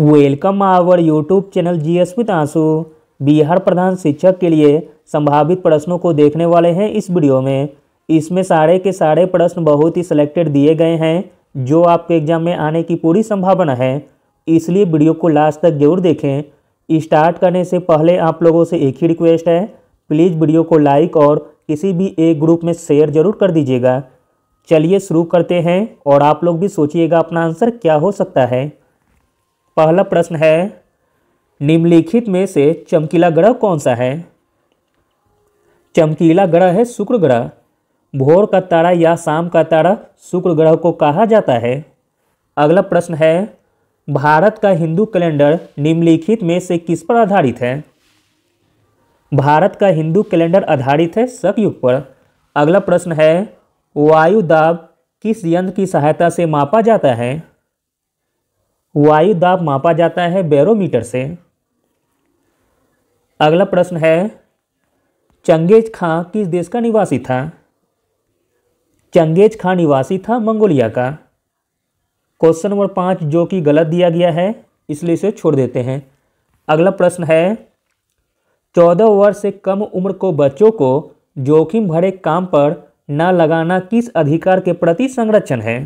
welcome our YouTube channel G S with आंसू बिहार प्रधान शिक्षक के लिए संभावित प्रश्नों को देखने वाले हैं इस वीडियो में इसमें सारे के सारे प्रश्न बहुत ही सिलेक्टेड दिए गए हैं जो आपके एग्जाम में आने की पूरी संभावना है इसलिए वीडियो को लास्ट तक जरूर देखें स्टार्ट करने से पहले आप लोगों से एक ही रिक्वेस्ट है प्लीज़ वीडियो को लाइक और किसी भी एक ग्रुप में शेयर जरूर कर दीजिएगा चलिए शुरू करते हैं और आप लोग भी सोचिएगा अपना आंसर क्या हो सकता है पहला प्रश्न है निम्नलिखित में से चमकीला ग्रह कौन सा है चमकीला ग्रह है शुक्र ग्रह भोर का तारा या शाम का तारा शुक्र ग्रह को कहा जाता है अगला प्रश्न है भारत का हिंदू कैलेंडर निम्नलिखित में से किस पर आधारित है भारत का हिंदू कैलेंडर आधारित है सकयुग पर अगला प्रश्न है वायु दाब किस यंत्र की सहायता से मापा जाता है वायु दाब मापा जाता है बैरोमीटर से अगला प्रश्न है चंगेज खां किस देश का निवासी था चंगेज खां निवासी था मंगोलिया का क्वेश्चन नंबर पाँच जो कि गलत दिया गया है इसलिए इसे छोड़ देते हैं अगला प्रश्न है चौदह वर्ष से कम उम्र को बच्चों को जोखिम भरे काम पर न लगाना किस अधिकार के प्रति संरक्षण है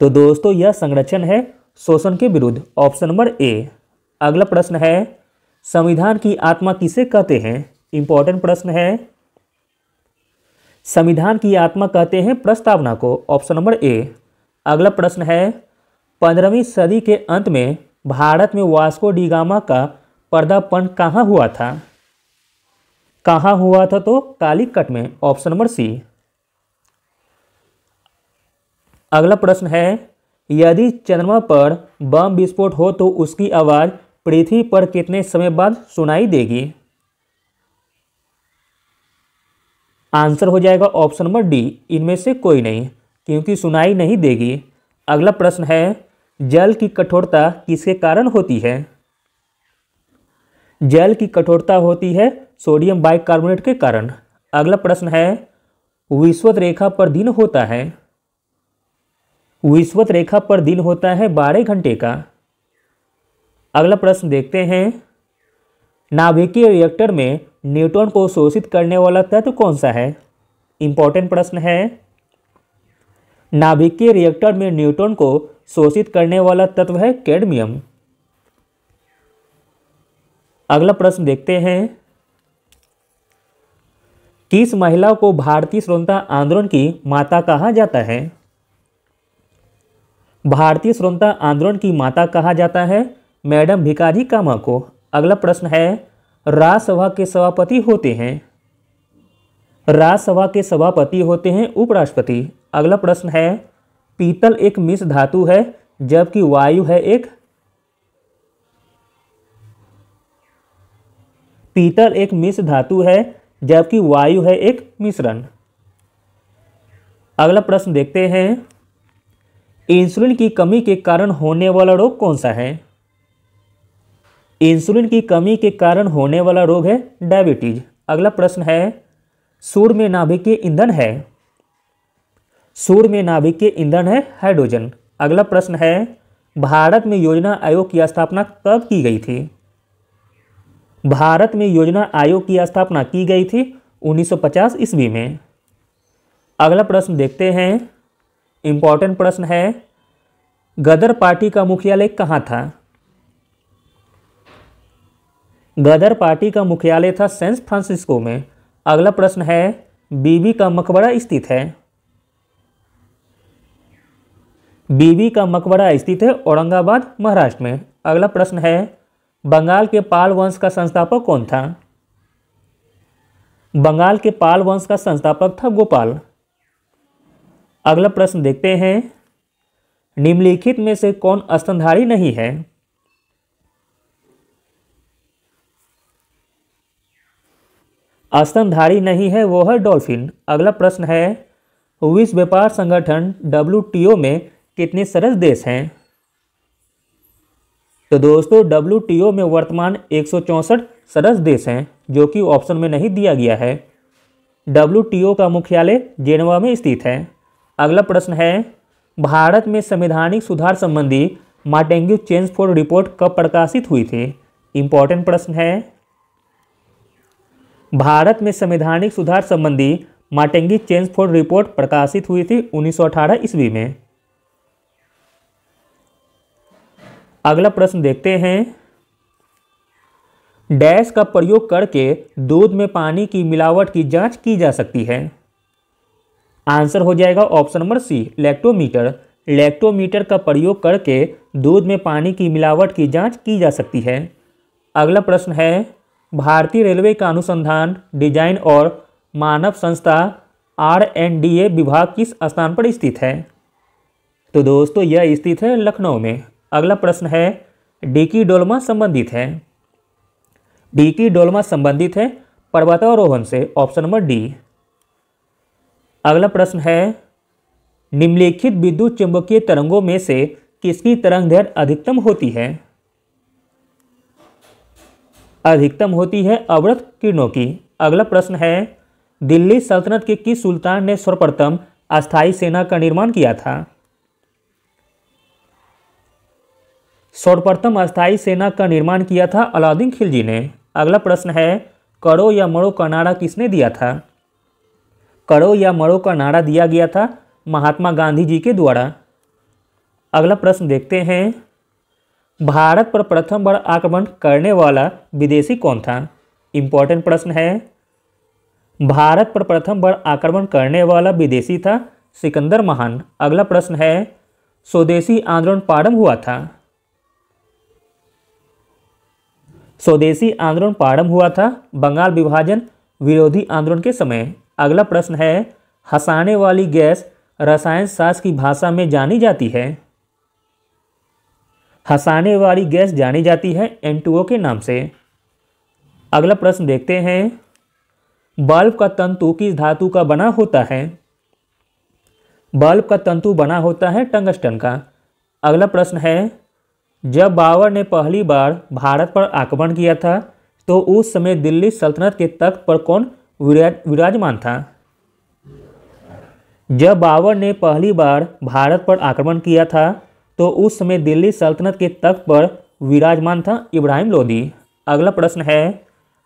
तो दोस्तों यह संरक्षण है शोषण के विरुद्ध ऑप्शन नंबर ए अगला प्रश्न है संविधान की आत्मा किसे कहते हैं इंपॉर्टेंट प्रश्न है संविधान की आत्मा कहते हैं प्रस्तावना को ऑप्शन नंबर ए अगला प्रश्न है पंद्रहवीं सदी के अंत में भारत में वास्को डिगामा का पर्दापण कहाँ हुआ था कहाँ हुआ था तो कालीकट में ऑप्शन नंबर सी अगला प्रश्न है यदि चंद्रमा पर बम विस्फोट हो तो उसकी आवाज़ पृथ्वी पर कितने समय बाद सुनाई देगी आंसर हो जाएगा ऑप्शन नंबर डी इनमें से कोई नहीं क्योंकि सुनाई नहीं देगी अगला प्रश्न है जल की कठोरता किसके कारण होती है जल की कठोरता होती है सोडियम बाइकार्बोनेट के कारण अगला प्रश्न है विश्वत रेखा पर दिन होता है विश्वत रेखा पर दिन होता है बारह घंटे का अगला प्रश्न देखते हैं नाभिकीय रिएक्टर में न्यूट्रॉन को शोषित करने वाला तत्व कौन सा है इंपॉर्टेंट प्रश्न है नाभिकीय रिएक्टर में न्यूट्रॉन को शोषित करने वाला तत्व है कैडमियम अगला प्रश्न देखते हैं किस महिला को भारतीय स्वतंत्रता आंदोलन की माता कहा जाता है भारतीय स्वतंत्रता आंदोलन की माता कहा जाता है मैडम भिकारी कामा को अगला प्रश्न है राज्यसभा के सभापति होते हैं राज्यसभा के सभापति होते हैं उपराष्ट्रपति अगला प्रश्न है पीतल एक मिस धातु है जबकि वायु है एक पीतल एक मिश्र धातु है जबकि वायु है एक मिश्रण अगला प्रश्न देखते हैं इंसुलिन की कमी के कारण होने वाला रोग कौन सा है इंसुलिन की कमी के कारण होने वाला रोग है डायबिटीज अगला प्रश्न है सूर्य में नाभिकीय ईंधन है सूर्य में नाभिकीय ईंधन है हाइड्रोजन अगला प्रश्न है भारत में योजना आयोग की स्थापना कब की गई थी भारत में योजना आयोग की स्थापना की गई थी 1950 ईस्वी में अगला प्रश्न देखते हैं इंपॉर्टेंट प्रश्न है गदर पार्टी का मुख्यालय कहाँ था गदर पार्टी का मुख्यालय था सैन फ्रांसिस्को में अगला प्रश्न है बीबी का मकबरा स्थित है बीबी का मकबरा स्थित है औरंगाबाद महाराष्ट्र में अगला प्रश्न है बंगाल के पाल वंश का संस्थापक कौन था बंगाल के पाल वंश का संस्थापक था गोपाल अगला प्रश्न देखते हैं निम्नलिखित में से कौन स्तनधारी नहीं है स्तनधारी नहीं है वो है डॉल्फिन अगला प्रश्न है विश्व व्यापार संगठन डब्ल्यू में कितने सरस देश हैं तो दोस्तों डब्ल्यू में वर्तमान एक सरस देश हैं जो कि ऑप्शन में नहीं दिया गया है डब्ल्यू का मुख्यालय जेनवा में स्थित है अगला प्रश्न है भारत में संवैधानिक सुधार संबंधी माटेंग्यू चेंज फॉर रिपोर्ट कब प्रकाशित हुई थी इंपॉर्टेंट प्रश्न है भारत में संवैधानिक सुधार संबंधी माटेंगी चेंज फॉर रिपोर्ट प्रकाशित हुई थी 1918 ईस्वी में अगला प्रश्न देखते हैं डैश का प्रयोग करके दूध में पानी की मिलावट की जांच की जा सकती है आंसर हो जाएगा option number C lactometer lactometer का प्रयोग करके दूध में पानी की मिलावट की जांच की जा सकती है अगला प्रश्न है भारतीय रेलवे का अनुसंधान डिजाइन और मानव संस्था आर एन डी ए विभाग किस स्थान पर स्थित है तो दोस्तों यह स्थित है लखनऊ में अगला प्रश्न है डीकी डोलमा संबंधित है डीकी डोलमा संबंधित है पर्वतारोहण से ऑप्शन नंबर डी अगला प्रश्न है निम्नलिखित विद्युत चुंबकीय तरंगों में से किसकी तरंग दैर्घ्य अधिकतम होती है अधिकतम होती है अवृत किरणों की अगला प्रश्न है दिल्ली सल्तनत के किस सुल्तान ने सर्वप्रथम अस्थाई सेना का निर्माण किया था सर्वप्रथम अस्थाई सेना का निर्माण किया था अलाउद्दीन खिलजी ने अगला प्रश्न है करो या मरो का नारा किसने दिया था करो या मरो का नारा दिया गया था महात्मा गांधी जी के द्वारा अगला प्रश्न देखते हैं भारत पर प्रथम बार आक्रमण करने वाला विदेशी कौन था इम्पॉर्टेंट प्रश्न है भारत पर प्रथम बार आक्रमण करने वाला विदेशी था सिकंदर महान अगला प्रश्न है स्वदेशी आंदोलन प्रारंभ हुआ था स्वदेशी आंदोलन प्रारंभ हुआ था बंगाल विभाजन विरोधी आंदोलन के समय अगला प्रश्न है हंसाने वाली गैस रसायन शास्त्र की भाषा में जानी जाती है हंसाने वाली गैस जानी जाती है एन के नाम से अगला प्रश्न देखते हैं बल्ब का तंतु किस धातु का बना होता है बल्ब का तंतु बना होता है टंगस्टन का अगला प्रश्न है जब बाबर ने पहली बार भारत पर आक्रमण किया था तो उस समय दिल्ली सल्तनत के तख्त पर कौन विराजमान था जब बाबर ने पहली बार भारत पर आक्रमण किया था तो उस समय दिल्ली सल्तनत के तख्त पर विराजमान था इब्राहिम लोदी अगला प्रश्न है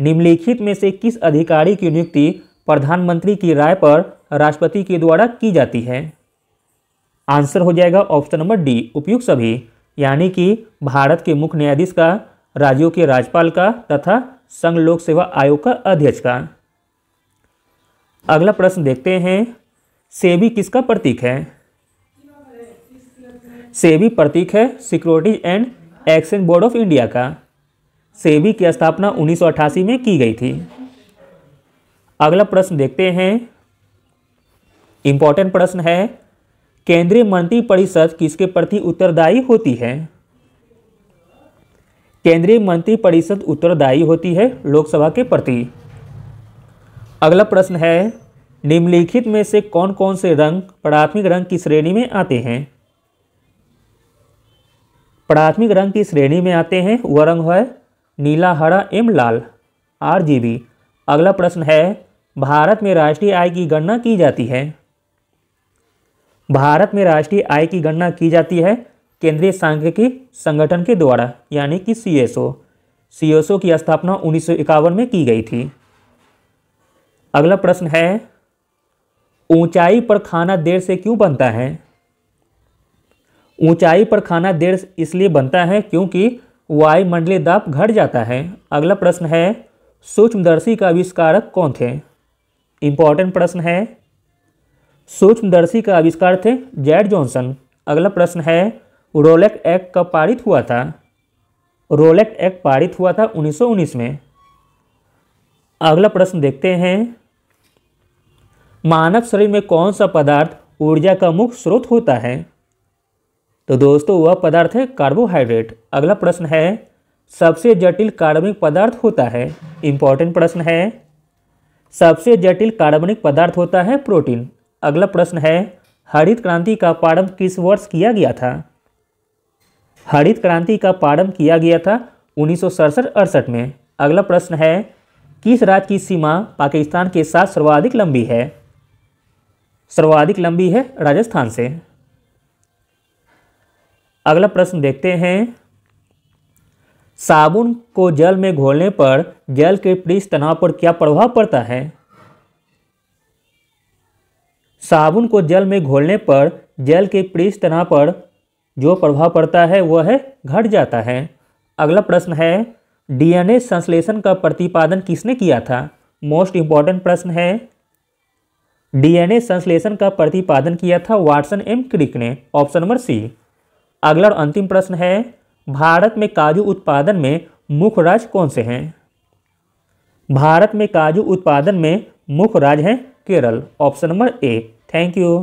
निम्नलिखित में से किस अधिकारी की नियुक्ति प्रधानमंत्री की राय पर राष्ट्रपति के द्वारा की जाती है आंसर हो जाएगा ऑप्शन नंबर डी उपयुक्त सभी यानी कि भारत के मुख्य न्यायाधीश का राज्यों के राज्यपाल का तथा संघ लोक सेवा आयोग का अध्यक्ष का अगला प्रश्न देखते हैं सेबी किसका प्रतीक है सेबी प्रतीक है securities and exchange board of India का सेबी की स्थापना 1988 में की गई थी अगला प्रश्न देखते हैं इंपॉर्टेंट प्रश्न है केंद्रीय मंत्री परिषद किसके प्रति उत्तरदायी होती है केंद्रीय मंत्री परिषद उत्तरदायी होती है लोकसभा के प्रति अगला प्रश्न है निम्नलिखित में से कौन कौन से रंग प्राथमिक रंग की श्रेणी में आते हैं प्राथमिक रंग की श्रेणी में आते हैं वह रंग है नीला हरा एम लाल आरजीबी अगला प्रश्न है भारत में राष्ट्रीय आय की गणना की जाती है भारत में राष्ट्रीय आय की गणना की जाती है केंद्रीय सांख्यिकी संगठन के द्वारा यानी कि सीएसओ सीएसओ की स्थापना उन्नीस में की गई थी अगला प्रश्न है ऊंचाई पर खाना देर से क्यों बनता है ऊंचाई पर खाना देर इसलिए बनता है क्योंकि वायुमंडलीय दाब घट जाता है अगला प्रश्न है सूक्ष्मदर्शी का आविष्कारक कौन थे इंपॉर्टेंट प्रश्न है सूक्ष्मदर्शी का आविष्कार थे जैड जॉनसन अगला प्रश्न है रोलेक्ट एक्ट कब पारित हुआ था रोलेक्ट एक्ट पारित हुआ था 1919 में अगला प्रश्न देखते हैं मानव शरीर में कौन सा पदार्थ ऊर्जा का मुख्य स्रोत होता है तो दोस्तों वह पदार्थ है कार्बोहाइड्रेट अगला प्रश्न है सबसे जटिल कार्बनिक पदार्थ होता है इंपॉर्टेंट प्रश्न है सबसे जटिल कार्बनिक पदार्थ होता है प्रोटीन अगला प्रश्न है हरित क्रांति का प्रारंभ किस वर्ष किया गया था हरित क्रांति का प्रारंभ किया गया था उन्नीस सौ में अगला प्रश्न है किस राज्य की सीमा पाकिस्तान के साथ सर्वाधिक लंबी है सर्वाधिक लंबी है राजस्थान से अगला प्रश्न देखते हैं साबुन को जल में घोलने पर जल के पृष्ठ तनाव पर क्या प्रभाव पड़ता है साबुन को जल में घोलने पर जल के पृष्ठ तनाव पर जो प्रभाव पड़ता है वह है घट जाता है अगला प्रश्न है डीएनए संश्लेषण का प्रतिपादन किसने किया था मोस्ट इंपॉर्टेंट प्रश्न है डीएनए संश्लेषण का प्रतिपादन किया था वाटसन एम क्रिक ने ऑप्शन नंबर सी अगला और अंतिम प्रश्न है भारत में काजू उत्पादन में मुख्य राज्य कौन से हैं भारत में काजू उत्पादन में मुख्य राज्य हैं Kerala option number A thank you